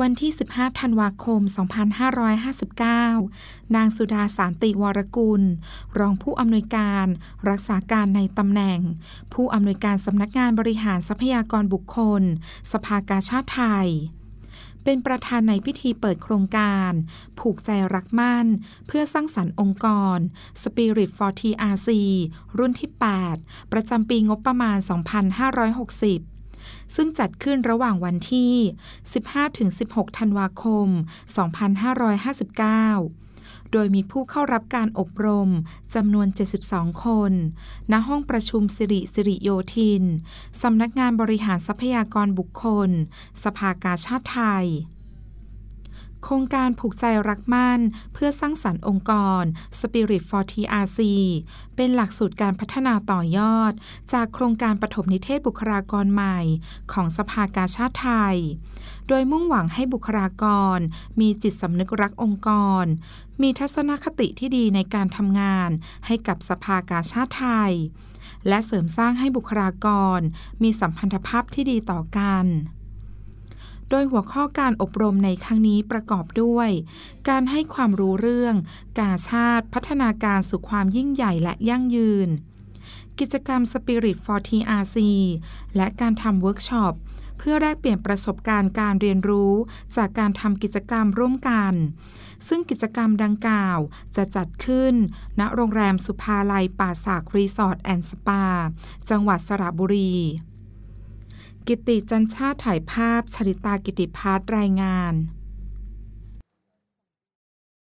วันที่ 15 ธันวาคม 2559 นางสุดาสารติวรกุล รองผู้อำนวยการ รักษาการในตำแหน่ง ผู้อำนวยการสำนักงานบริหารทรัพยากรบุคคล สภากาชาติไทย เป็นประธานในพิธีเปิดโครงการ ผูกใจรักมั่น เพื่อสร้างสรรค์องค์กร Spirit for TRC รุ่นที่ 8 ประจำปีงบประมาณ 2560ซึ่งจัดขึ้นระหว่างวันที่ 15-16 ธันวาคม 2559 โดยมีผู้เข้ารับการอบรม จำนวน 72 คน ณ ห้องประชุมสิริสิริโยธิน สำนักงานบริหารทรัพยากรบุคคล สภากาชาติไทยครงการผูกใจรักมั่นเพื่อสร้างสรรค์องค์กร Spirit for TRC เป็นหลักสูตรการพัฒนาต่อยอด จากโครงการปฐมนิเทศบุคลากรใหม่ของสภากาชาติไทย โดยมุ่งหวังให้บุคลากร มีจิตสำนึกรักองค์กร มีทัศนคติที่ดีในการทำงานให้กับสภากาชาติไทย และเสริมสร้างให้บุคลากร มีสัมพันธภาพที่ดีต่อกันโดยหัวข้อการอบรมในครั้งนี้ประกอบด้วย การให้ความรู้เรื่อง กาชาติพัฒนาการสู่ความยิ่งใหญ่และยั่งยืน กิจกรรม Spirit for TRC และการทำเวิร์กช็อปเพื่อแลกเปลี่ยนประสบการณ์การเรียนรู้จากการทำกิจกรรมร่วมกัน ซึ่งกิจกรรมดังกล่าว จะจัดขึ้น ณโรงแรมสุภาลัยป่าสากรีสอร์ทแอนด์สปาจังหวัดสระบุรีกิติจันชาติถ่ายภาพชริตากิติพฒน์รายงาน